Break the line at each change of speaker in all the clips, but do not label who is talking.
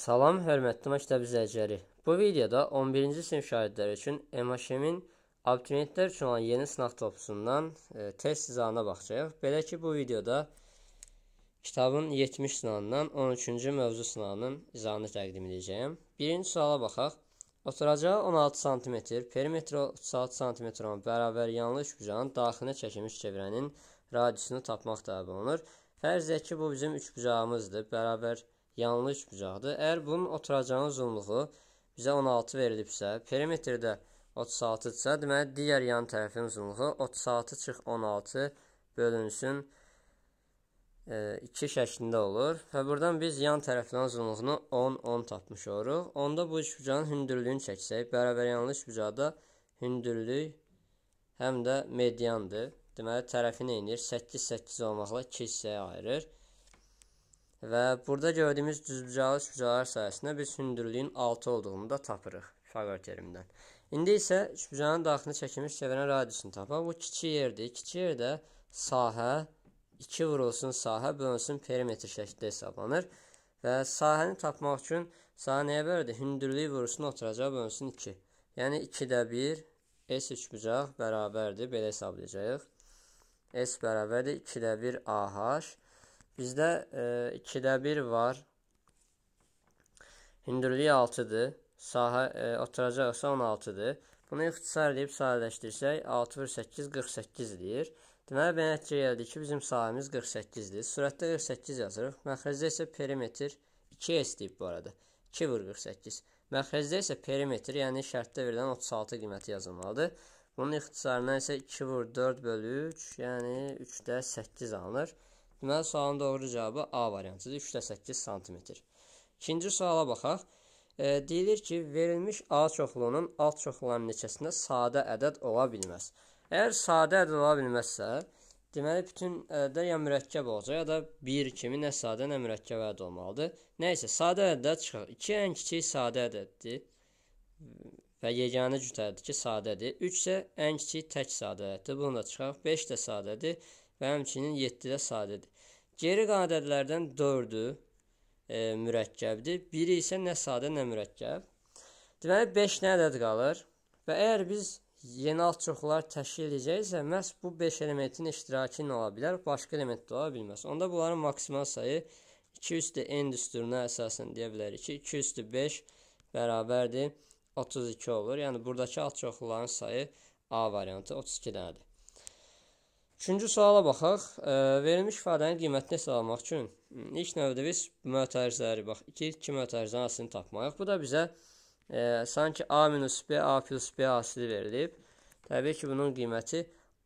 Salam, hörmətli məktəb izləyiciləri. Bu videoda 11-ci sinif şagirdləri üçün MHM-in abituriyentlər üçün olan yeni sınaq topusundan e, test izahına baxacağıq. Belə ki, bu videoda kitabın 70 sınağından 13-cü mövzu sınağının izahını təqdim edəcəyəm. Birinci suala baxaq. Oturacağı 16 sm, perimetri 36 sm olan bərabər yanlı üçbucağın daxilinə çəkilmiş çevrənin radiusunu tapmaq tələb olunur. Fərz edək ki, bu bizim üçbucağımızdır. Bərabər 36 yanlış bucaqdır. Əgər bunun oturacağının uzunluğu bizə 16 verilibsə, perimetrdə 36-dırsa, deməli digər yan tərəfin uzunluğu 36 çıx 16 bölünsün 2 e, şəklində olur və buradan biz yan tərəflərin uzunluğunu 10 10 tapmış oluruq. Onda bu üçbucağın hündürlüyünü çəksək, bərabəryanlı üçbucaqda hündürlük həm də mediandır. Deməli tərəfi nə edir? 8 8 olmaqla 2 hissəyə ayırır. Və burada gördüyümüz düzbucaqlı şücalar sayəsində biz hündürlüyün 6 olduğunu da tapırıq Pifaqor terimindən. İndi isə şücaların daxilini çəkilmiş çevirən radiusunu tapaq. Bu kiçik yerdir. Kiçik yerdə sahə 2 vurulsun sahə bölünsün perimetr şəklində hesablanır. Və sahəni tapmaq üçün sahə nəyə belədir? Hündürlük vurulsun oturacağı bölünsün 2. Yəni 2-də 1 S üçbucaq bərabərdir. Belə hesablayacağıq. S bərabərdir 2-də 1 AH Bizdə 2-də e, 1 var. Hündürlük 6-dır. Sahə e, oturacaqsa 16-dır. Bunu ixtisar edib sadələşdirsək 6 vur 8 48 deyir. Deməli belə nəticə gəldi ki, bizim sahəmiz 48-dir. Sürətdə 48 yazırıq. Məxrəcdə isə perimetr 2s deyib bu arada. 2 vur 48. Məxrəcdə isə perimetr, yəni şərtdə verilən 36 qiyməti yazılmalıdır. Bunun ixtisarına isə 2 vur 4 bölü 3, yəni 3-də 8 alınır. Deməli sualın doğru cavabı A variantıdır. 3-8 sm. İkinci suala baxaq. E, deyilir ki, verilmiş A çoxluğunun alt çoxluğunun neçəsində sadə ədəd ola bilməz. Əgər sadə ədəd ola bilməzsə, deməli bütün ədədlər ya mürəkkəb olacaq, ya da 1 kimi nə sadə, nə mürəkkəb ədəd olmalıdır. Nə isə sadə ədəd çıxır. 2 ən kiçik sadə ədəddir və yeganə cütədir ki, sadədir. 3 isə ən kiçik tək sadədir. Bunu da çıxaraq 5 də sadədir və həmçinin 7 də sadədir. Geri qalan ədədlərdən 4-ü e, mürəkkəbdir. Biri isə nə sadə, nə mürəkkəb. Deməli 5 nə ədəd qalır? Və əgər biz yeni alt çoxlar təşkil edəcəksə, məhz bu 5 elementin iştirakı nə ola bilər? Başqa element də ola bilməz. Onda bunların maksimal sayı 2 üstü n düsturuna əsasən deyə bilərik ki, 2 üstü 5 bərabərdir 32 olur. Yəni buradakı alt çoxluların sayı A variantı 32 dənədir. Üçüncü suala baxaq. E, verilmiş ifadənin qiymətini hesablamaq üçün ilk növbədə biz mötərizləri bax 2 2 mötərizənin asilini tapmalıyıq. Bu da bizə e, sanki a minus b a plus b asili verilib. Təbii ki, bunun qiyməti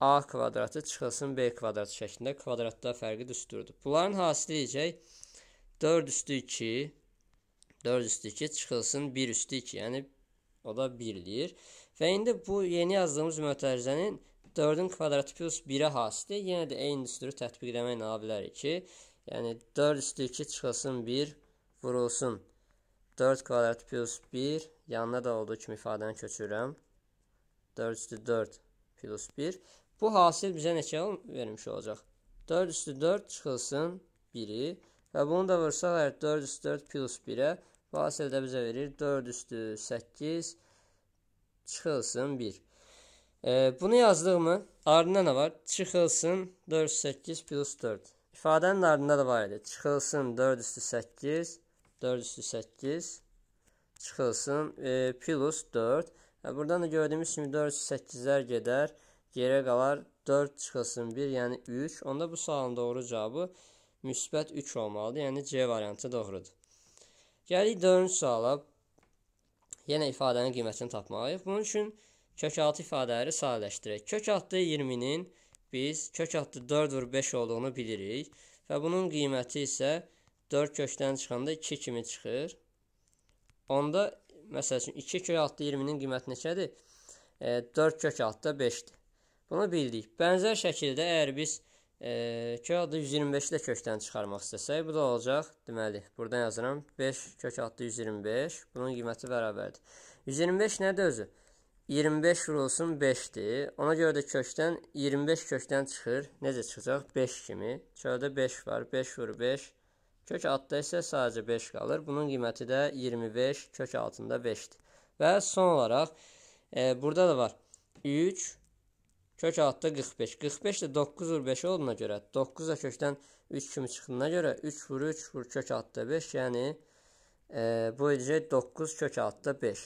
a kvadratı çıxılsın b kvadratı şəklində kvadratda fərqi düsturdur. Bunların hasili deyəcək 4 üstü 2 4 üstü 2 çıxılsın 1 üstü 2. Yəni o da 1-lir. Və indi bu yeni yazdığımız mötərizənin 4-ün kvadratı plus 1-ə hasitdir. Yenə də eyni düsturu tətbiq eləmək nə bilərik ki, yəni 4 üstü 2 çıxılsın 1 vurulsun. 4 kvadrat plus 1 yanına da olduğu kimi ifadəni köçürürəm. 4 üstü 4 plus 1. Bu hasil bizə neçə vermiş olacaq? 4 üstü 4 çıxılsın 1-i və bunu da vursaq əgər 4 üstü 4 plus 1-ə bu hasil də bizə verir 4 üstü 8 çıxılsın 1. E, bunu yazdığımı ardında ne var? Çıxılsın 4 8 plus 4. İfadənin ardında da var idi. Çıxılsın 4 üstü 8 4 üstü 8 çıxılsın e, plus 4. E, buradan da gördüyümüz kimi 4 üstü 8-lər gedər. Yerə qalar 4 çıxılsın 1, yəni 3. Onda bu sualın doğru cavabı müsbət 3 olmalıdır. Yəni C variantı doğrudur. Gəlik 4-cü suala. Yenə ifadənin qiymətini tapmalıyıq. Bunun üçün kökaltı ifadələri sadələşdirək. Kök adlı 20-nin biz kök adlı 4 vur 5 olduğunu bilirik və bunun qiyməti isə 4 kökdən çıxanda 2 kimi çıxır. Onda məsəl üçün 2 kök adlı 20-nin qiyməti neçədir? E, 4 kök adlı 5-dir. Bunu bildik. Bənzər şəkildə əgər biz e, kök adlı 125-də kökdən çıxarmaq istəsək, bu da olacaq. Deməli, burdan yazıram 5 kök adlı 125. Bunun qiyməti bərabərdir. 125 nədir özü? 125 25 vurulsun 5-dir. Ona görə də kökdən 25 kökdən çıxır. Necə çıxacaq? 5 kimi. Çöldə 5 var. 5 vur 5. Kök altda isə sadəcə 5 qalır. Bunun qiyməti də 25 kök altında 5-dir. Və son olaraq e, burada da var. 3 kök altda 45. 45 də 9 vur 5 olduğuna görə 9 da kökdən 3 kimi çıxdığına görə 3 vur 3 vur kök altda 5, yəni e, bu edəcək 9 kök altda 5.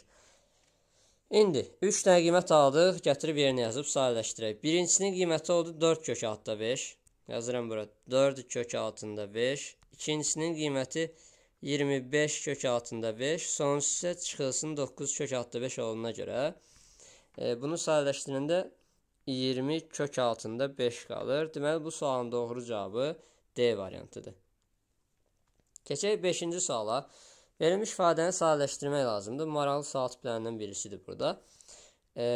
İndi 3 dənə qiymət aldıq, gətirib yerinə yazıb sadələşdirək. Birincisinin qiyməti oldu 4 kök altda 5. Yazıram bura 4 kök altında 5. İkincisinin qiyməti 25 kök altında 5. Sonuncusu isə çıxılsın 9 kök altında 5 olduğuna görə. E, bunu sadələşdirəndə 20 kök altında 5 qalır. Deməli bu sualın doğru cavabı D variantıdır. Keçək 5-ci suala. Verilmiş ifadəni sadələşdirmək lazımdır. Maraqlı sual tiplərindən birisidir burada. E,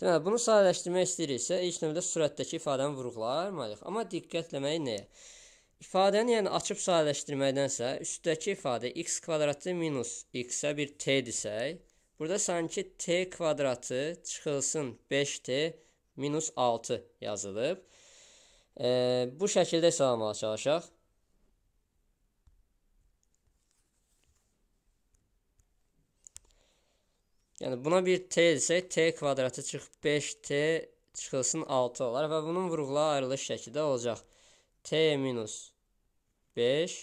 deməli, bunu sadələşdirmək istəyiriksə, ilk növbədə sürətdəki ifadəni vurğulamalıyıq. Amma diqqətləməyi nəyə? İfadəni yəni açıb sadələşdirməkdənsə, üstdəki ifadə x kvadratı minus x-ə bir t desək, burada sanki t kvadratı çıxılsın 5t minus 6 yazılıb. E, bu şəkildə hesablamaya çalışaq. Yəni buna bir t desək, t kvadratı çıxıb 5t çıxılsın 6 olar və bunun vurğulara ayrılış şəkildə olacaq. t minus 5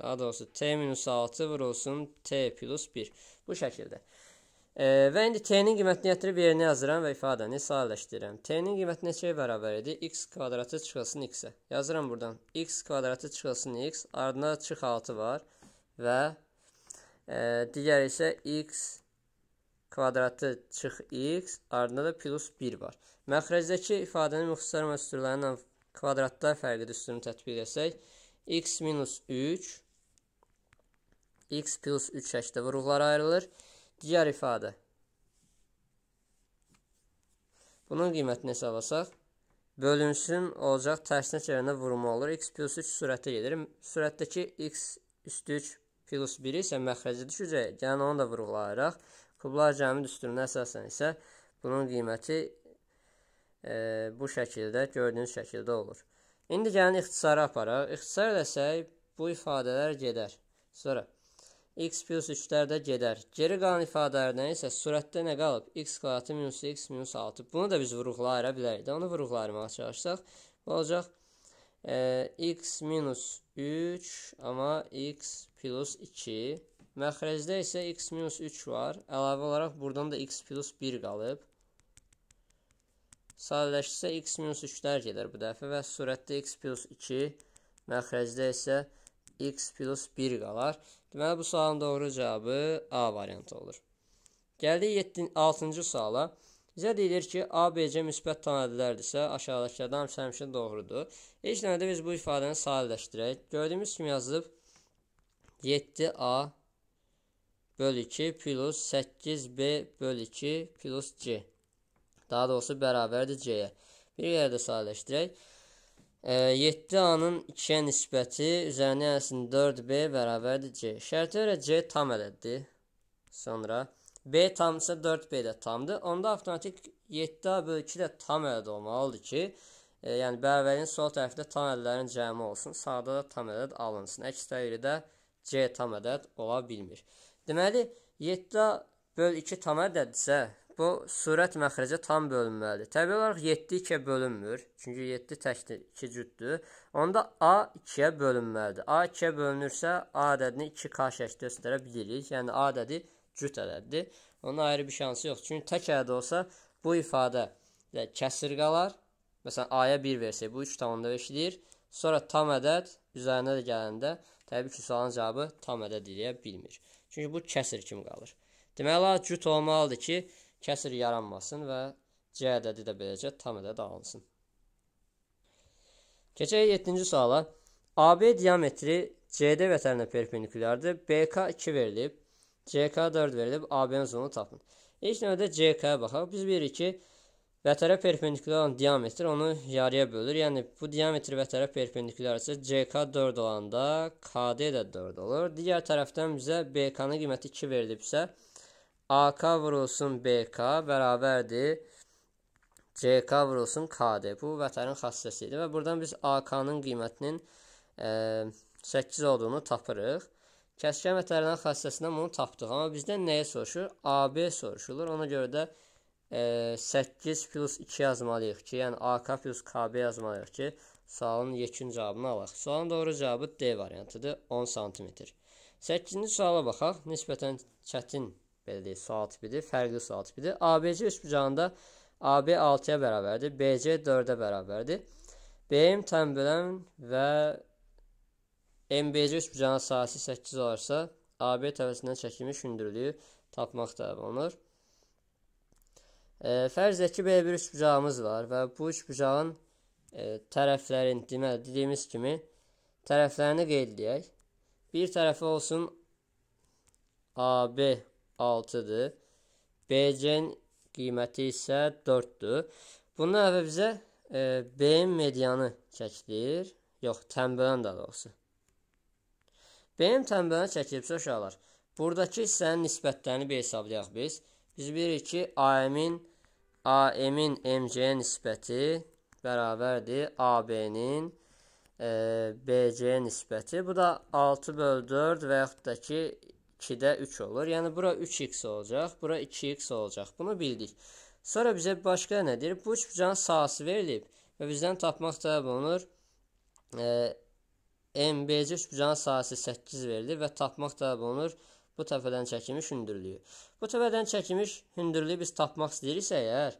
daha doğrusu t minus 6 vurulsun t plus 1 bu şəkildə. E, və indi t-nin qiymətini gətirib yerinə yazıram və ifadəni sadələşdirirəm. t-nin qiyməti neçəyə bərabər idi? x kvadratı çıxılsın x-ə. Yazıram buradan. x kvadratı çıxılsın x, ardına çıx 6 var və e, digər isə x kvadratı çıx x, ardında da plus 1 var. Məxrəcdəki ifadənin müxtisar məsdurlarının kvadratda fərqi düsturunu tətbiq etsək, x minus 3, x plus 3 şəkildə vuruqlara ayrılır. Digər ifadə. Bunun qiymətini hesablasaq, bölünsün olacaq tərsinə çevrəndə vurma olur. x plus 3 sürətə gedir. Sürətdəki x üstü 3 plus 1 isə məxrəcə düşəcək. Yəni onu da vuruqlayaraq Kublar cəmi düsturuna əsasən isə bunun qiyməti e, bu şəkildə, gördüyünüz şəkildə olur. İndi gəlin ixtisara aparaq. İxtisar desək, bu ifadələr gedər. Sonra, x plus 3-lər də gedər. Geri qalan ifadələrdən isə sürətdə nə qalıb? x kvadratı minus x minus 6. Bunu da biz vuruqlara bilərik də. Onu vuruqlarmağa çalışsaq, bu olacaq e, x minus 3, amma x plus 2 Məxrəcdə isə x minus 3 var. Əlavə olaraq buradan da x plus 1 qalıb. Sadələşdirsə x minus 3-lər gedər bu dəfə və sürətdə x plus 2, məxrəcdə isə x plus 1 qalar. Deməli, bu sualın doğru cavabı A variantı olur. Gəldik 6-cı suala. Bizə deyilir ki, ABC müsbət tam ədədlərdirsə, aşağıdakılardan həmişə həmişə doğrudur. İlk növbədə biz bu ifadəni sadələşdirək. Gördüyümüz kimi yazılıb 7A böl 2 plus 8b böl 2 plus c. Daha doğrusu bərabərdir c-yə. Bir yerdə sadələşdirək. E, 7a-nın 2-yə nisbəti üzərinə gəlsin 4b bərabərdir c. Şərtə görə c tam ədəddir. Sonra b tamsa 4b də tamdır. Onda avtomatik 7a böl 2 də tam ədəd olmalıdır ki, e, yəni bərabərin sol tərəfdə tam ədədlərin cəmi olsun, sağda da tam ədəd alınsın. Əks təqdirdə c tam ədəd ola bilmir. Deməli, 7 böl 2 tam ədəddirsə, bu sürət məxrəcə tam bölünməlidir. Təbii olaraq 7 2-yə bölünmür. Çünki 7 təkdir, 2 cüddür. Onda A 2-yə bölünməlidir. A 2-yə bölünürsə, A ədədini 2K şəkli göstərə bilirik. Yəni, A ədədi cüt ədəddir. Onun ayrı bir şansı yoxdur. Çünki tək ədəd olsa, bu ifadə kəsir qalar. Məsələn, A-ya 1 versək, bu 3,5-dir. Sonra tam ədəd üzərinə də gələndə, təbii ki, sualın cavabı tam ədəd eləyə bilmir. Çünki bu kəsir kimi qalır. Deməli, cüt olmalıdır ki, kəsir yaranmasın və C ədədi də beləcə tam ədəd alsın. Keçək 7-ci suala. AB diametri CD vətəninə perpendikulyardır. BK 2 verilib, CK 4 verilib, AB-nin uzunluğunu tapın. İlk növbədə CK-ya baxaq. Biz bilirik ki, Vətərə perpendikulyar olan diametr onu yarıya bölür. Yəni bu diametr vətərə perpendikulyarsa CK 4 olanda KD də 4 olur. Digər tərəfdən bizə BK-nın qiyməti 2 verilibsə AK vurulsun BK bərabərdir CK vurulsun KD. Bu vətərin xassəsi idi və burdan biz AK-nın qiymətinin e, ə, 8 olduğunu tapırıq. Kəskin vətərinin xassəsindən bunu tapdıq, amma bizdən nəyə soruşur? AB soruşulur. Ona görə də e, 8 plus 2 yazmalıyıq ki, yəni AK plus KB yazmalıyıq ki, sualın yekun cavabını alaq. Sualın doğru cavabı D variantıdır, 10 cm. 8-ci suala baxaq, nisbətən çətin belə deyək, sual tipidir, fərqli sual tipidir. ABC üçbucağında AB 6-ya bərabərdir, BC 4-ə bərabərdir. BM tənbələn və MBC üçbucağının sahəsi 8 olarsa, AB tərəfindən çəkilmiş hündürlüyü tapmaq tələb olunur. E, fərz et ki, belə bir üçbucağımız var və bu üçbucağın e, tərəflərin, deməli, dediyimiz kimi tərəflərini qeyd edək. Bir tərəfi olsun AB 6-dır. BC-nin qiyməti isə 4-dür. Bunun əvvə bizə e, B-nin medianı çəkilir. Yox, tənbələn daha doğrusu. B-nin tənbələn çəkilibsə uşaqlar. Buradakı hissənin nisbətlərini bir hesablayaq biz. Biz bilirik ki, AM-in AM-in MC-yə nisbəti bərabərdir AB-nin e, BC-yə nisbəti. Bu da 6 böl 4 və yaxud da ki, 2-də 3 olur. Yəni, bura 3x olacaq, bura 2x olacaq. Bunu bildik. Sonra bizə başqa nədir? Bu çubucağın sahası verilib və bizdən tapmaq tələb olunur. E, MBC çubucağın sahası 8 verilib və tapmaq tələb olunur. Bu təfədən çəkimi şündürlüyü. Bu tövbədən çəkilmiş hündürlüyü biz tapmaq istəyiriksə əgər,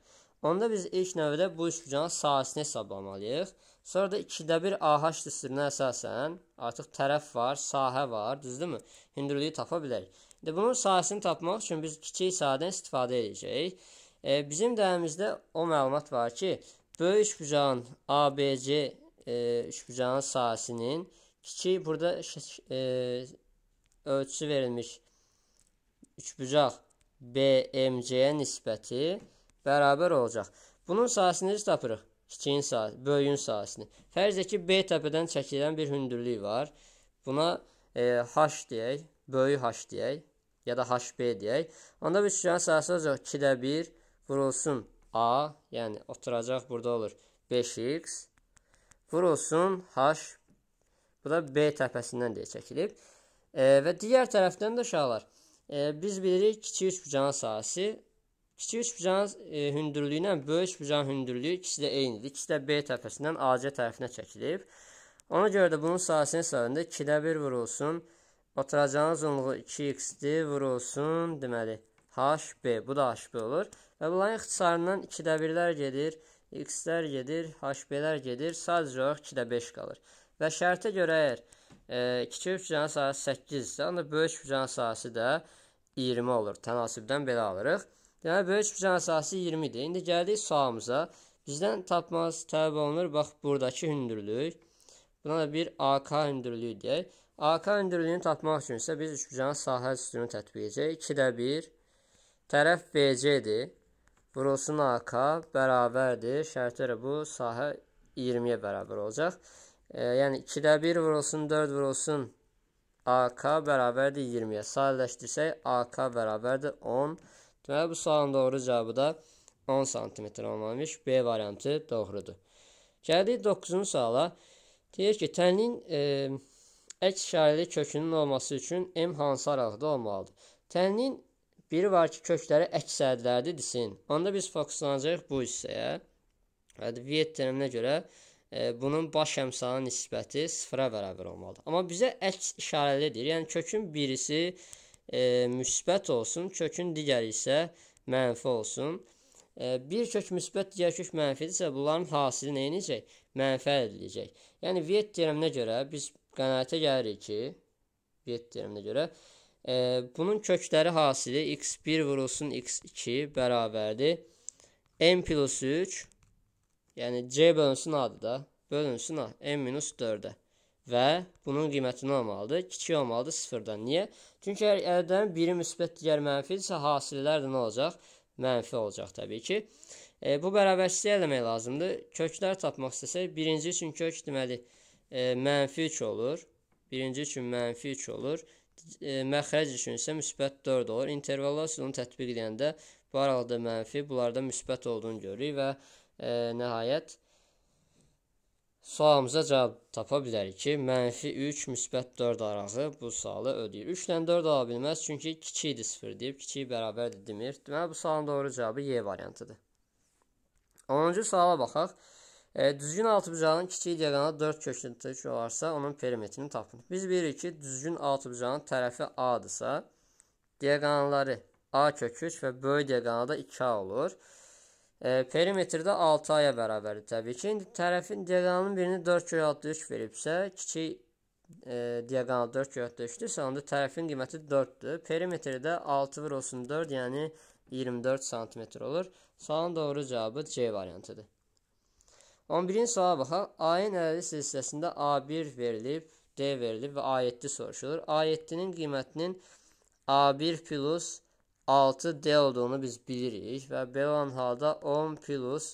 onda biz ilk növbədə bu üçbucağın sahəsini hesablamalıyıq. Sonra da 2-də 1 AH düsturinə əsasən artıq tərəf var, sahə var, düzdürmü? Hündürlüyü tapa bilərik. İndi bunun sahəsini tapmaq üçün biz kiçik sahədən istifadə edəcəyik. E, bizim dəyərimizdə o məlumat var ki, böyük üçbucağın ABC e, üçbucağın sahəsinin kiçik burada e, ölçüsü verilmiş üçbucaq BMC-yə nisbəti bərabər olacaq. Bunun sayəsini necə tapırıq? 2-nin sayı, böyüyün sayəsini. Fərz edək ki, B təpədən çəkilən bir hündürlük var. Buna e, H deyək, böyük H deyək ya da HB deyək. Onda bir üçgənin sayısı olacaq 2-də 1 vurulsun A, yəni oturacaq burada olur 5x vurulsun H. Bu da B təpəsindən deyə çəkilib. E, və digər tərəfdən də uşaqlar E, biz bilirik kiçik üçbucağın sahəsi. Kiçik üçbucağın e, hündürlüyü ilə böyük üçbucağın hündürlüyü ikisi də eynidir. İkisi də B tərəfindən AC tərəfinə çəkilib. Ona görə də bunun sahəsinin sağında 2-də 1 vurulsun. Oturacağın uzunluğu 2x-dir, vurulsun, deməli HB, bu da HB olur. Və bunların ixtisarından 2-də 1-lər gedir, x-lər gedir, HB-lər gedir, sadəcə olaraq 2-də 5 qalır. Və şərtə görə əgər e, kiçik hücrənin sahəsi 8-dirsə, onda böyük hücrənin sahəsi də 8 20 olur. Tənasübdən belə alırıq. Deməli yəni, böyük küçənin əsası 20-dir. İndi gəldik sualımıza. Bizdən tapmaz tələb olunur. Bax buradakı hündürlük. Buna da bir AK hündürlüyü deyək. AK hündürlüyünü tapmaq üçün isə biz üçbucağın sahə üstünü tətbiq edəcəyik. 2-də 1 tərəf BC-dir. Vurulsun AK bərabərdir. Şərtlərə bu sahə 20-yə bərabər olacaq. E, yəni 2-də 1 vurulsun, 4 vurulsun, AK bərabərdir 20-yə. Sadələşdirsək AK bərabərdir 10. Deməli bu sualın doğru cavabı da 10 sm olmamış. B variantı doğrudur. Gəldik 9-cu suala. Deyir ki, tənliyin e, əks şairli kökünün olması üçün M hansı aralıqda olmalıdır? Tənliyin biri var ki, kökləri əks ədlərdir desin. Onda biz fokuslanacağıq bu hissəyə. Hadi Viet terimine göre bunun baş əmsalına nisbəti 0-a bərabər olmalıdır. Amma bizə əks işarəlidir. Yəni kökün birisi e, müsbət olsun, kökün digəri isə mənfi olsun. E, bir kök müsbət, digər kök mənfidirsə, bunların hasili nə edəcək? Mənfi ediləcək. Yəni Viet teoriminə görə biz qənaətə gəlirik ki, Viet teoriminə görə e, bunun kökləri hasili x1 vurulsun x2 bərabərdir m plus 3 Yəni C bölünsün adı da bölünsün a n-4-ə və bunun qiymətini olmalıdır? Kiçik olmalıdır 0-dan. Niyə? Çünki əgər ədədlərin biri müsbət, digər mənfidirsə, hasillər də nə olacaq? Mənfi olacaq təbii ki. E, bu bərabərsizliyi eləmək lazımdır. Köklər tapmaq istəsək, birinci üçün kök deməli e, mənfi 3 olur. Birinci üçün mənfi 3 olur. E, məxrəc üçün isə müsbət 4 olur. İntervallar sonu tətbiq edəndə bu arada mənfi, bunlarda müsbət olduğunu görürük və e, nəhayət sualımıza cavab tapa bilərik ki, mənfi 3, müsbət 4 arağı bu sualı ödəyir. 3 ilə 4 ala bilməz, çünki kiçikdir 0 deyib, kiçik bərabərdir demir. Deməli, bu sualın doğru cavabı Y variantıdır. 10-cu suala baxaq. E, düzgün altıbucağın kiçik diaqonalı 4 köküntü olarsa, onun perimetrini tapın. Biz bilirik ki, düzgün altıbucağın tərəfi A-dırsa, diaqonalları A kök 3 və böyük diaqonalda 2A olur. E, perimetrdə 6 aya bərabərdir təbii ki. İndi tərəfin diaqonalının birini 4 köyə 3 veribsə, kiçik e, diaqonal 4 köyə 3-dürsə, onda tərəfin qiyməti 4-dür. Perimetrdə 6 vur olsun 4, yəni 24 sm olur. Sualın doğru cavabı C variantıdır. 11-ci suala baxaq. A-ın ədədi silsiləsində A1 verilib, D verilib və A7 soruşulur. A7-nin qiymətinin A1 plus 6 D olduğunu biz bilirik və belə olan halda 10 plus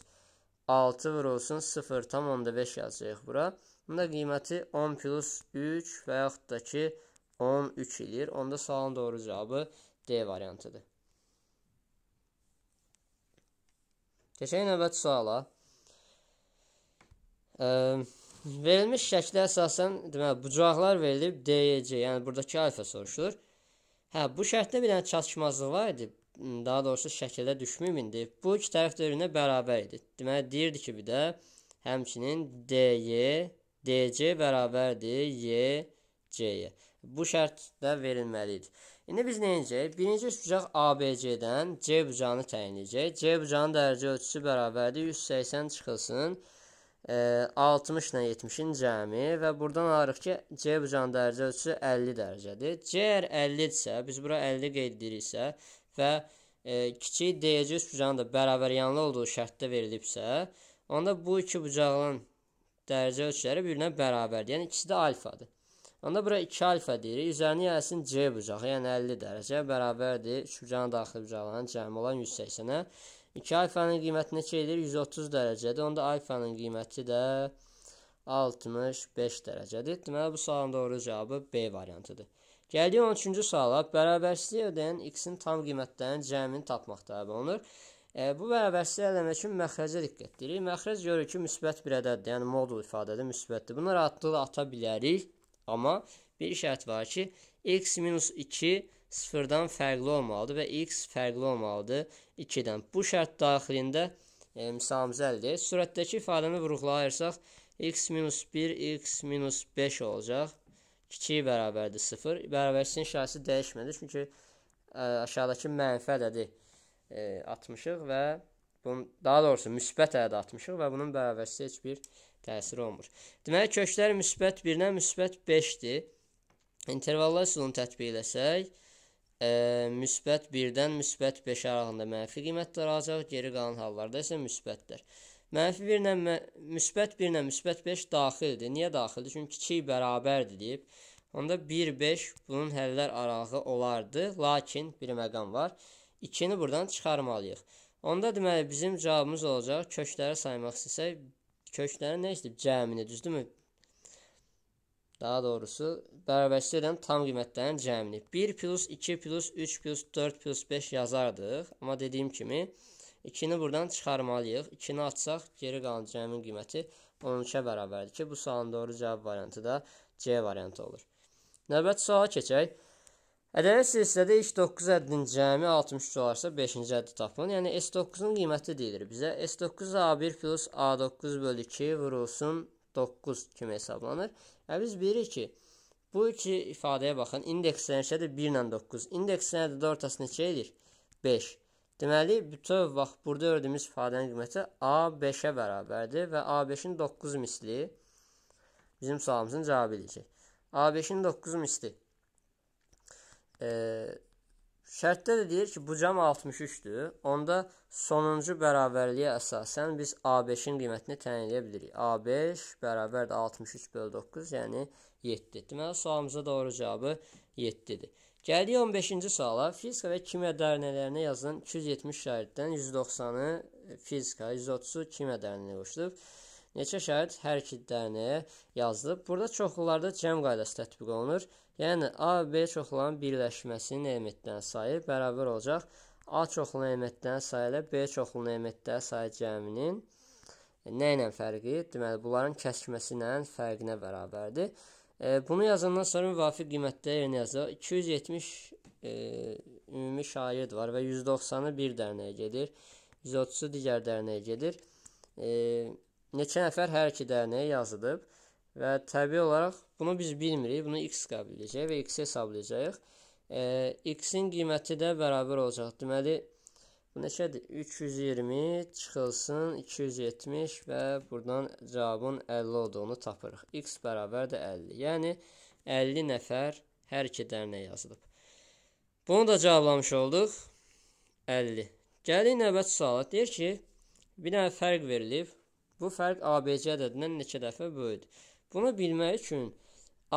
6 vurulsun 0,5 yazacağıq bura. Bunda qiyməti 10 plus 3 və yaxud da ki 13 ilir. Onda sualın doğru cavabı D variantıdır. Keçək növbət suala. Ə, verilmiş şəklə əsasən deməli bucaqlar verilib DYC, yəni burdakı alfa soruşulur. Hə, bu şərtdə bir dənə çatışmazlıq var idi. Hmm, daha doğrusu şəkildə düşməyim indi. Bu iki tərəf də bir-birinə bərabər idi. Deməli deyirdi ki, bir də həmçinin DY DC bərabərdir Y C-yə. Bu şərt də verilməli idi. İndi biz nə edəcəyik? Birinci bucaq ABC-dən C bucağını təyin edəcəyik. C bucağının dərəcə ölçüsü bərabərdir 180 çıxılsın e, 60 ilə 70-in cəmi və buradan alırıq ki, C bucağın dərəcə ölçüsü 50 dərəcədir. C əgər 50-dirsə, biz bura 50 qeyd ediriksə və e, kiçik DC üst bucağın da bərabəryanlı olduğu şərtdə verilibsə, onda bu iki bucağın dərəcə ölçüləri bir-birinə bərabərdir. Yəni ikisi də alfadır. Onda bura 2 alfa deyirik. Üzərinə gəlsin C bucağı, yəni 50 dərəcə bərabərdir 3 bucağın daxili bucağının cəmi olan 180-ə. 2 alfanın qiyməti neçə edir? 130 dərəcədir. Onda alfanın qiyməti də 65 dərəcədir. Deməli bu sualın doğru cavabı B variantıdır. Gəldik 13-cü suala. Bərabərsizlik ödəyən x-in tam qiymətlərinin cəmini tapmaq tələb olunur. E, bu bərabərsizlik eləmək üçün məxrəcə diqqət edirik. Məxrəc görür ki, müsbət bir ədəddir, yəni modul ifadədə müsbətdir. Bunu rahatlıqla ata bilərik, amma bir şərt var ki, x-2 sıfırdan fərqli olmalıdır və x fərqli olmalıdır. 2-dən. Bu şərt daxilində e, misalımız əldir. Sürətdəki ifadəni vurğulayırsaq, x minus 1, x minus 5 olacaq. 2 bərabərdir 0. Bərabərsinin işarəsi dəyişmədi, çünki ə, e, aşağıdakı mənfi ədədi ə, e, atmışıq və bunun, daha doğrusu müsbət ədədi atmışıq və bunun bərabərsi heç bir təsiri olmur. Deməli, köklər müsbət 1-dən müsbət 5-dir. İntervallar üsulunu tətbiq eləsək, e, müsbət 1-dən müsbət 5-ə aralığında mənfi qiymətlər olacaq, geri qalan hallarda isə müsbətdir. Mənfi 1 ilə mə müsbət 1 ilə müsbət 5 daxildir. Niyə daxildir? Çünki kiçik bərabərdir deyib. Onda 1 5 bunun həllər aralığı olardı, lakin bir məqam var. 2-ni burdan çıxarmalıyıq. Onda deməli bizim cavabımız olacaq kökləri saymaq istəsək, köklərin nə istəyib cəmini, düzdürmü? Daha doğrusu bərabərləşdirəm tam qiymətlərin cəmini. 1 plus 2 plus 3 plus 4 plus 5 yazardıq. Amma dediyim kimi 2-ni buradan çıxarmalıyıq. 2-ni açsaq geri qalan cəmin qiyməti 12-ə bərabərdir ki, bu sualın doğru cavab variantı da C variantı olur. Növbəti suala keçək. Ədəbiyyat silsilədə ilk 9 ədinin cəmi 63 olarsa 5-ci əddi tapılır. Yəni S9-un qiyməti deyilir bizə. S9 A1 plus A9 bölü 2 vurulsun 9 kimi hesablanır. Və biz bilirik ki, bu iki ifadəyə baxın. İndekslənişədir 1 ilə 9. İndekslənədə ortası neçə edir? 5. Deməli, bütöv vaxt burada ördüyümüz ifadənin qiyməti A5-ə bərabərdir və A5-in 9 misli bizim sualımızın cavabı edəcək. A5-in 9 misli. Eee Şərtdə də deyir ki, bu cəm 63-dür. Onda sonuncu bərabərliyə əsasən biz A5-in qiymətini təyinləyə bilərik. A5 bərabərdir 63/9, yəni 7. Deməli sualımıza doğru cavabı 7-dir. Gəldik 15-ci suala. Fizika və kimya dərnələrinə yazılan 270 şərtdən 190-ı fizika, 130-u kimya dərnələrinə qoşulub. Neçə şərt hər iki dərnəyə yazılıb. Burada çoxlularda cəm qaydası tətbiq olunur. Yəni A və B çoxlarının birləşməsi nemətdən sayı bərabər olacaq A çoxlu nemətdən sayı ilə B çoxlu nemətdən sayı cəminin e, nə ilə fərqi? Deməli, bunların kəsməsi ilə fərqinə bərabərdir. E, bunu yazandan sonra müvafiq qiymətdə yerinə yazılır. 270 e, ümumi şagird var və 190-ı bir dərnəyə gedir. 130-u digər dərnəyə gedir. E, neçə nəfər hər iki dərnəyə yazılıb? Və təbii olaraq bunu biz bilmirik. Bunu x qəbul edəcəyik və x hesablayacağıq. E, x-in qiyməti də bərabər olacaq. Deməli bu neçədir? 320 çıxılsın 270 və burdan cavabın 50 olduğunu tapırıq. x bərabər də 50. Yəni 50 nəfər hər iki dərnəyə yazılıb. Bunu da cavablamış olduq. 50. Gəlin növbəti suala. Deyir ki, bir dənə fərq verilib. Bu fərq ABC ədədindən neçə dəfə böyükdür? Bunu bilmək üçün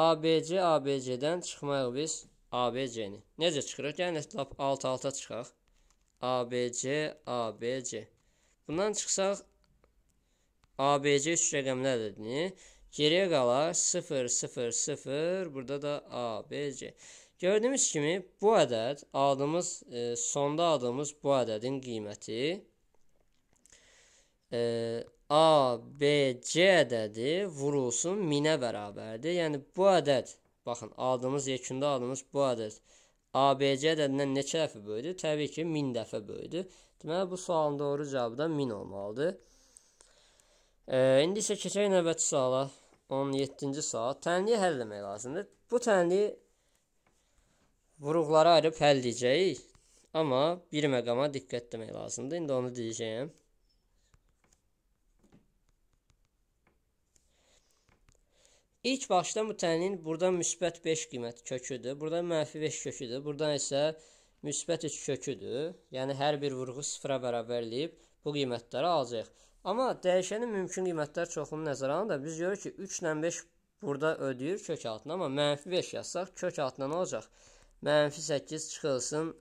ABC ABC-dən çıxmayıq biz ABC-ni. Necə çıxırıq? Gəlin yəni, lap alt-alta çıxaq. ABC ABC. Bundan çıxsaq ABC üç rəqəmlərdir. Geriyə qalar 0 0 0, burada da ABC. Gördüyünüz kimi bu ədəd aldığımız e, sonda aldığımız bu ədədin qiyməti e, A, B, C ədədi vurulsun minə bərabərdir. Yəni bu ədəd, baxın, adımız yekunda adımız bu ədəd A, B, C ədədindən neçə dəfə böyüdür? Təbii ki, 1000 dəfə böyüdür. Deməli bu sualın doğru cavabı da 1000 olmalıdır. E, indi isə keçək növbəti suala. 17-ci sual. Tənliyi həll etmək lazımdır. Bu tənliyi vuruqlara ayırıb həll edəcəyik. Amma bir məqama diqqət etmək lazımdır. İndi onu deyəcəyəm. İlk başda mütənin burada müsbət 5 qiymət köküdür. Burada mənfi 5 köküdür. Burdan isə müsbət 3 köküdür. Yəni hər bir vurğu sıfıra bərabərləyib bu qiymətləri alacağıq. Amma dəyişənin mümkün qiymətlər çoxluğunu nəzərə alanda biz görürük ki, 3 ilə 5 burada ödəyir kök altına, amma mənfi 5 yazsaq kök altına nə olacaq? Mənfi 8 çıxılsın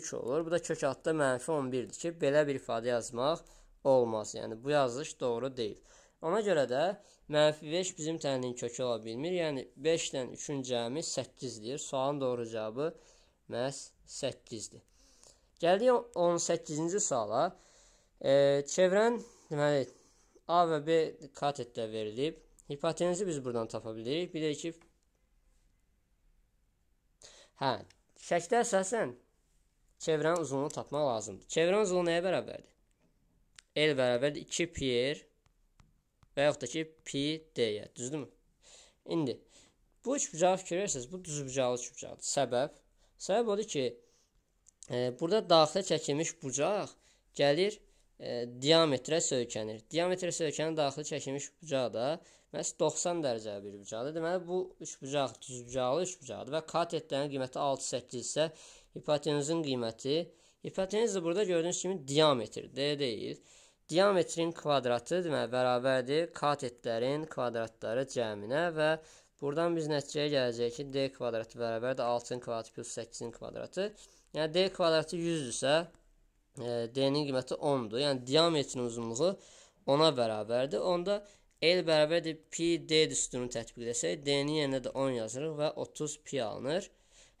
3 olur. Bu da kök altda mənfi 11-dir ki, belə bir ifadə yazmaq olmaz. Yəni bu yazılış doğru deyil. Ona görə də Mənfi 5 bizim tənliyin kökü ola bilmir. Yəni 5 ilə 3-ün cəmi 8-dir. Sualın doğru cavabı məhz 8-dir. Gəldik 18-ci suala. E, çevrən deməli A və B katetdə verilib. Hipotenzi biz buradan tapa bilirik. Bir də ki Hə, şəklə əsasən çevrənin uzunluğunu tapmaq lazımdır. Çevrənin uzunluğu nəyə bərabərdir? L bərabərdir 2 pi r er və yaxud da ki PD-yə, düzdürmü? İndi bu üçbucağı görürsüz, bu düzbucaqlı üçbucaqdır. Səbəb səbəb odur ki, e, burada daxilə çəkilmiş bucaq gəlir e, diametrə söykənir. Diametrə söykənən daxilə çəkilmiş bucaq da məhz 90 dərəcəli bir bucaqdır. Deməli bu üçbucaq düzbucaqlı üçbucaqdır və katetlərin qiyməti 6-8 isə hipotenüzün qiyməti hipotenüz də burada gördüyünüz kimi diametrdir, D deyil. Diametrin kvadratı deməli bərabərdir katetlərin kvadratları cəminə və buradan biz nəticəyə gələcəyik ki, d kvadratı bərabərdir 6-ın kvadratı plus 8-in kvadratı. Yəni d kvadratı 100-dürsə, e, d-nin qiyməti 10-dur. Yəni diametrin uzunluğu 10-a bərabərdir. Onda L bərabərdir pi d düsturunu tətbiq edəsək, d-nin yerinə də 10 yazırıq və 30 pi alınır.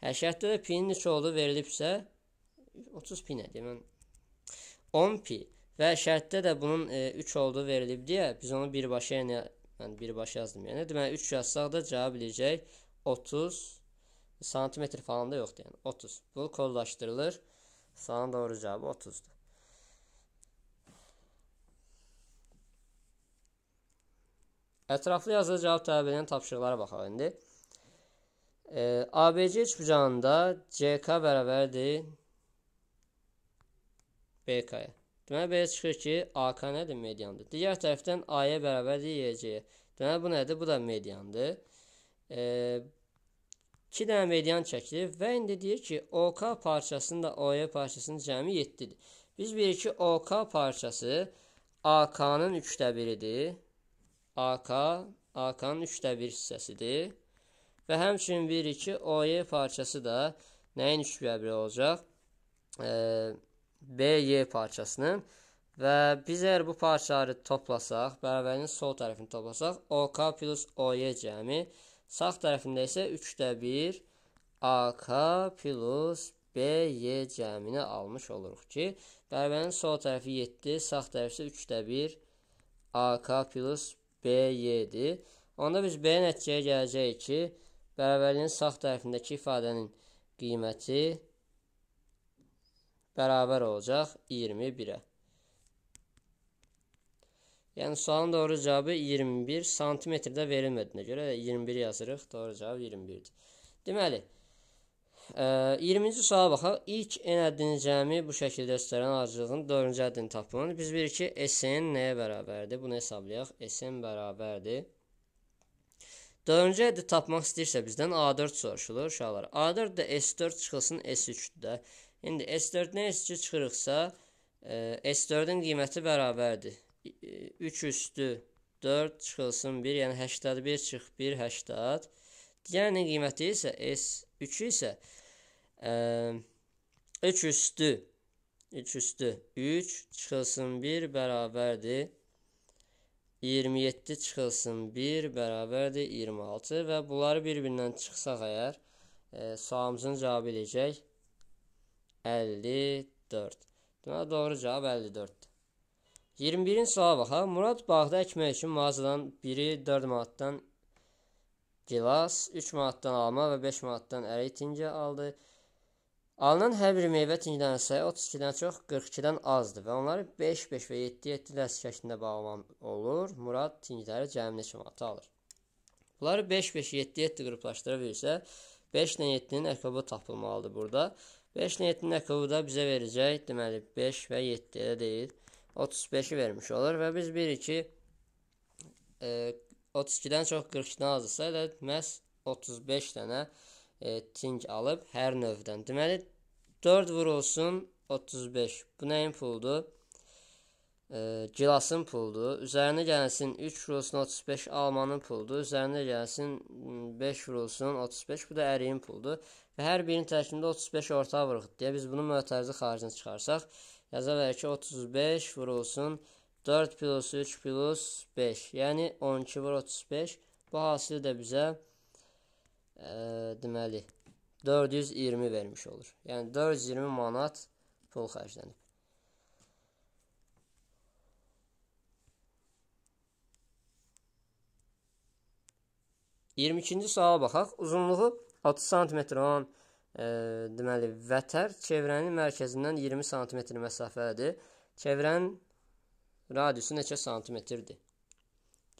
Həşərtdə də pi-nin neçə olduğu verilibsə 30 pi nədir? Mən 10 pi Və şərtdə də bunun 3 e, olduğu verilib deyə biz onu birbaşa, yəni mən birbaşa yazdım. Yəni deməli 3 yazsaq da cavab biləcək 30 santimetr falan da yoxdur, yəni 30. Bu kodlaşdırılır. Salan doğru cavabı 30-dur. Ətraflı yazılı cavab tələb edən tapşırıqlara baxaq indi. E, ABC üçbucağında CK bərabərdir BK-ya. Deməli belə çıxır ki, AK nədir? Mediandır. Digər tərəfdən A-ya bərabərdir Y-yə. Deməli bu nədir? Bu da mediandır. E, 2 dənə median çəkilir və indi deyir ki, OK parçasının da OY parçasının cəmi 7-dir. Biz bilirik ki, OK parçası AK-nın 3də 1-idir. AK AK-nın 3də 1 hissəsidir. Və həmçinin bilirik ki, OY parçası da nəyin 3 bərabər olacaq? Eee BY parçasının və biz əgər bu parçaları toplasaq, bərabərinin sol tərəfini toplasaq, OK plus OY cəmi, sağ tərəfində isə 3də 1 AK plus BY cəmini almış oluruq ki, bərabərin sol tərəfi 7, sağ tərəfi 3də 1 AK plus BY-dir. Onda biz B nəticəyə gələcəyik ki, bərabərliyin sağ tərəfindəki ifadənin qiyməti bərabər olacaq 21-ə. Yəni sualın doğru cavabı 21 santimetrdə verilmədiyinə görə 21 yazırıq. Doğru cavab 21-dir. Deməli, 20-ci e, suala baxaq. İlk n ədinin cəmi bu şəkildə göstərən aracılığın 4-cü ədini tapın. Biz bilirik ki, SN nəyə bərabərdir? Bunu hesablayaq. SN bərabərdir. 4-cü əddi tapmaq istəyirsə bizdən A4 soruşulur uşaqlar. A4 də S4 çıxılsın S3-də. İndi S4-dən S3 çıxırıqsa, e, S4-ün qiyməti bərabərdir. 3 e, üstü 4 çıxılsın 1, yəni 81 çıx 1, 80. Digərinin qiyməti isə S3 isə ə, e, 3 üstü 3 üstü 3 çıxılsın 1 bərabərdir. 27 çıxılsın 1 bərabərdir 26 və bunları bir-birindən çıxsaq əgər, ə, sualımızın cavabı eləyəcək 54. Deməli doğru cavab 54-dür. 21-ci suala baxaq. Murad bağda əkmək üçün mağazadan biri 4 manatdan gilas, 3 manatdan alma və 5 manatdan ərik tingi aldı. Alınan hər bir meyvə tingidən sayı 32-dən çox, 42-dən azdır və onları 5-5 və 7-7 dəst şəklində bağlan olur. Murad tingiləri cəmi neçə manat alır? Bunları 5-5, 7-7 qruplaşdırıb versə, 5 ilə 7-nin ərkabı tapılmalıdır burada. 5 netin nəkıvı da bizə verəcək, deməli 5 və 7 elə deyil. 35-i vermiş olur və biz bilirik ki, e, 32-dən çox 42-dən azsa elə məhz 35 dənə e, ting alıb hər növdən. Deməli 4 vurulsun 35. Bu nəyin puludur? E, gilasın puludur. Üzərinə gəlsin 3 vurulsun 35 almanın puludur. Üzərinə gəlsin 5 vurulsun 35 bu da əriyin puludur və hər birinin tərkibində 35 ortağa vurğudur deyə biz bunu mötərizə xaricinə çıxarsaq, yaza bilərik ki, 35 vurulsun 4 plus 3 plus 5, yəni 12 vur 35, bu hasil də bizə ə, e, deməli 420 vermiş olur. Yəni 420 manat pul xərclənib. Yirmi ikinci suala baxaq. Uzunluğu 30 sm olan e, deməli vətər çevrənin mərkəzindən 20 sm məsafədir. Çevrənin radiusu neçə santimetrdir?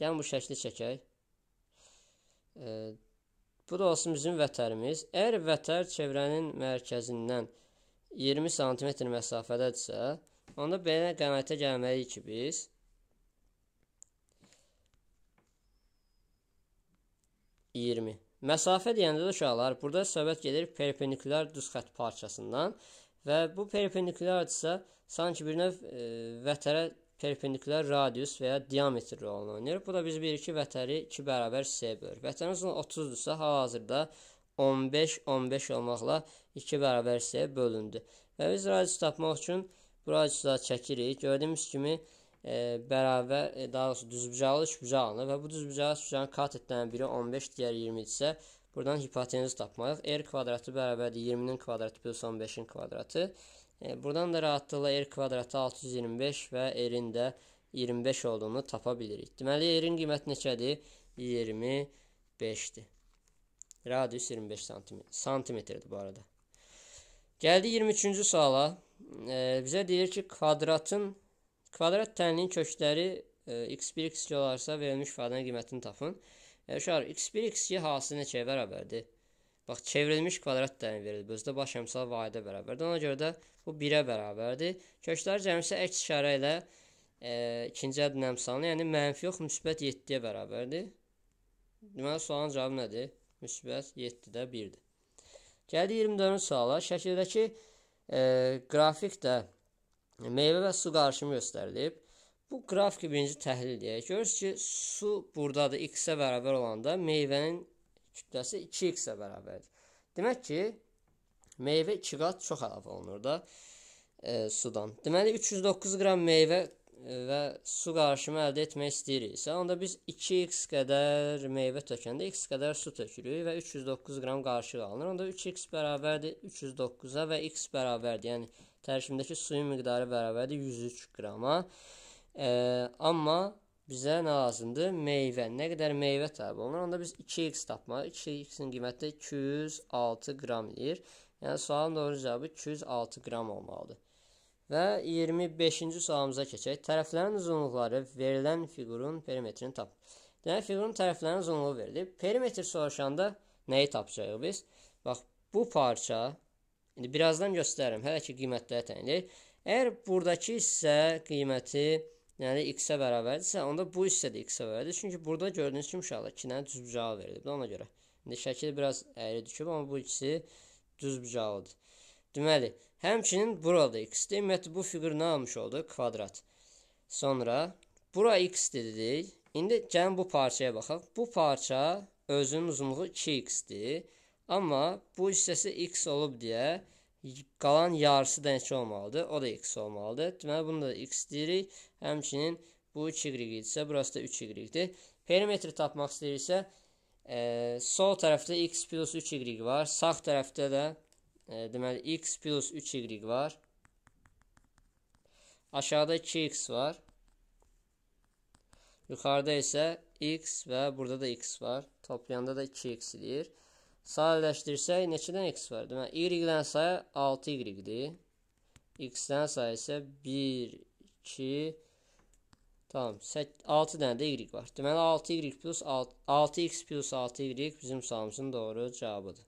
Gəlin bu şəkli çəkək. E, bu da olsun bizim vətərimiz. Əgər vətər çevrənin mərkəzindən 20 sm məsafədədirsə, onda belə qənaətə gəlməliyik ki, biz yirmi. Məsafə deyəndə də uşaqlar burada söhbət gedir perpendikulyar düz xətt parçasından və bu perpendikulyar isə sanki bir növ e, vətərə perpendikulyar radius və ya diametr rolunu oynayır. Bu da biz bilirik ki, vətəri 2 bərabər hissəyə bölür. Vətərin uzunluğu 30-dursa, hal-hazırda 15 15 olmaqla 2 bərabər hissəyə bölündü. Və biz radius tapmaq üçün bu radiusu da çəkirik. Gördüyünüz kimi e, bərabər e, daha doğrusu düzbucaqlı üçbucaqlı və bu düzbucaqlı üçbucağın katetlərindən biri 15, digər 20 isə buradan hipotenüzü tapmalıyıq. R kvadratı bərabərdir 20-nin kvadratı plus 15-in kvadratı. E, buradan da rahatlıqla R kvadratı 625 və R-in də 25 olduğunu tapa bilirik. Deməli R-in qiyməti neçədir? 25-dir. Radius 25 sm. Santimetrdir bu arada. Gəldi 23-cü suala. E, bizə deyir ki, kvadratın Kvadrat tənliyin kökləri x1, e, x2 olarsa verilmiş ifadənin qiymətini tapın. E, Şar x1, x2 hası neçəyə bərabərdir? Bax, çevrilmiş kvadrat dəyərini verilib. Özdə baş əmsal vahidə bərabərdir. Ona görə də bu 1-ə bərabərdir. Köklər cəmisi əks işarə ilə e, ikinci ədin əmsalını, yəni mənfi yox, müsbət 7-yə bərabərdir. Deməli, sualın cavabı nədir? Müsbət 7-də 1-dir. Gəldi 24-cü suala. Şəkildəki e, qrafikdə meyvə və su qarışımı göstərilib. Bu qrafiki birinci təhlildir. Görürsüz ki, su burdadır, x-ə bərabər olanda meyvənin kütləsi 2x-ə bərabərdir. Demək ki, meyvə 2 qat çox əlavə olunur da e, sudan. Deməli 309 qram meyvə e, və su qarışımı əldə etmək istəyiriksə, onda biz 2x qədər meyvə tökəndə x qədər su tökürük və 309 qram qarışıq alınır. Onda 3x bərabərdir 309-a və x bərabərdir. Yəni tərkibindəki suyun miqdarı bərabərdir 103 qrama. E, amma bizə nə lazımdır? Meyvə. Nə qədər meyvə tələb olunur? Onda biz 2x tapmalıyıq. 2x-in qiyməti 206 qram deyir. Yəni sualın doğru cavabı 206 qram olmalıdır. Və 25-ci sualımıza keçək. Tərəflərin uzunluqları verilən fiqurun perimetrini tapın. Deməli fiqurun tərəflərinin uzunluğu verilib. Perimetr soruşanda nəyi tapacağıq biz? Bax bu parça İndi birazdan göstərirəm, hələ ki qiymətləri təyin edirik. Əgər buradakı hissə qiyməti, yəni x-ə bərabərdirsə, onda bu hissə də x-ə bərabərdir. Çünki burada gördüyünüz kimi uşaqlar 2 dənə düz bucağı verilib ona görə. İndi şəkil biraz əyri düşüb, amma bu ikisi düz bucaqlıdır. Deməli, həmçinin burada x-dir. Ümumiyyətlə bu fiqur nə almış oldu? Kvadrat. Sonra bura x dedik. İndi gəlin bu parçaya baxaq. Bu parça özünün uzunluğu 2x-dir. Ama bu hissəsi x olub deyə kalan yarısı da neçə olmalıdır? O da x olmalıdır. Demek bunu da x deyirik. Həmçinin bu 2y idisə burası da 3y-dir. Perimetri tapmaq istəyirsə e, sol tərəfdə x plus 3y var. Sağ tərəfdə də e, deməli x plus 3y var. Aşağıda 2x var. Yuxarıda isə x və burada da x var. Toplayanda da 2x edir. Sadələşdirsək, neçədən x var? Deməli, y-dən sayı 6y-dir. x-dən sayı isə 1, 2, tamam, 6 dənə də y var. Deməli, 6y plus 6, 6x plus 6y bizim sualımızın doğru cavabıdır.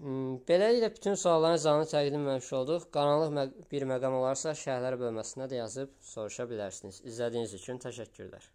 Hmm, beləliklə, bütün sualların cavabını təqdim etmiş olduq. Qaranlıq məq bir məqam olarsa, şərhlər bölməsində də yazıb soruşa bilərsiniz. İzlədiyiniz üçün təşəkkürlər.